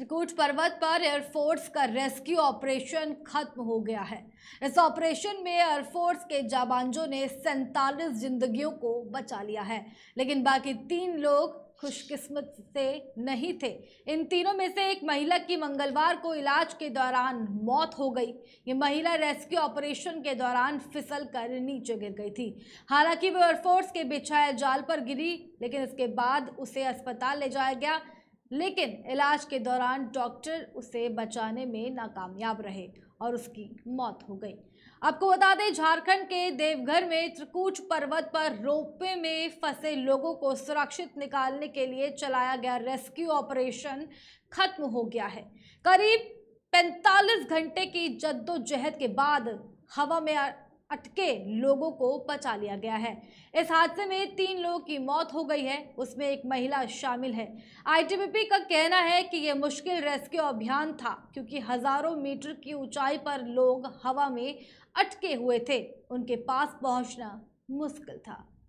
त्रिकूट पर्वत पर एयरफोर्स का रेस्क्यू ऑपरेशन खत्म हो गया है इस ऑपरेशन में एयरफोर्स के जाबांजों ने सैतालीस जिंदगियों को बचा लिया है लेकिन बाकी तीन लोग खुशकिस्मत से नहीं थे इन तीनों में से एक महिला की मंगलवार को इलाज के दौरान मौत हो गई ये महिला रेस्क्यू ऑपरेशन के दौरान फिसल कर नीचे गिर गई थी हालांकि वो एयरफोर्स के बिछाए जाल पर गिरी लेकिन इसके बाद उसे अस्पताल ले जाया गया लेकिन इलाज के दौरान डॉक्टर उसे बचाने में नाकामयाब रहे और उसकी मौत हो गई आपको बता दें झारखंड के देवघर में त्रिकूट पर्वत पर रोपवे में फंसे लोगों को सुरक्षित निकालने के लिए चलाया गया रेस्क्यू ऑपरेशन खत्म हो गया है करीब 45 घंटे की जद्दोजहद के बाद हवा में अटके लोगों को बचा लिया गया है इस हादसे में तीन लोगों की मौत हो गई है उसमें एक महिला शामिल है आईटीबीपी का कहना है कि यह मुश्किल रेस्क्यू अभियान था क्योंकि हजारों मीटर की ऊंचाई पर लोग हवा में अटके हुए थे उनके पास पहुंचना मुश्किल था